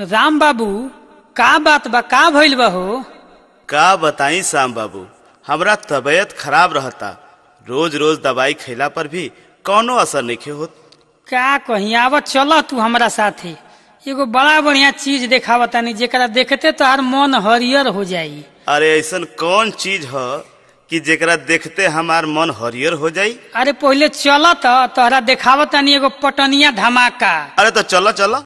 राम बाबू का बात बा का भइल बा हो का बताई श्याम बाबू हमरा तबीयत खराब रहता रोज रोज दवाई खेला पर भी कौनो असर नहीं होत का कहीं आव चल तू हमारा साथे एगो बड़ा बढ़िया चीज देखावता नहीं जेकरा देखते तो हर मन हरियर हो जाये अरे ऐसा कौन चीज है कि जेकरा देखते हमार मन हरियर हो जाये अरे पहले चल तो तोहरा देखावता नहीं एगो पटनिया धमाका अरे तो चलो चलो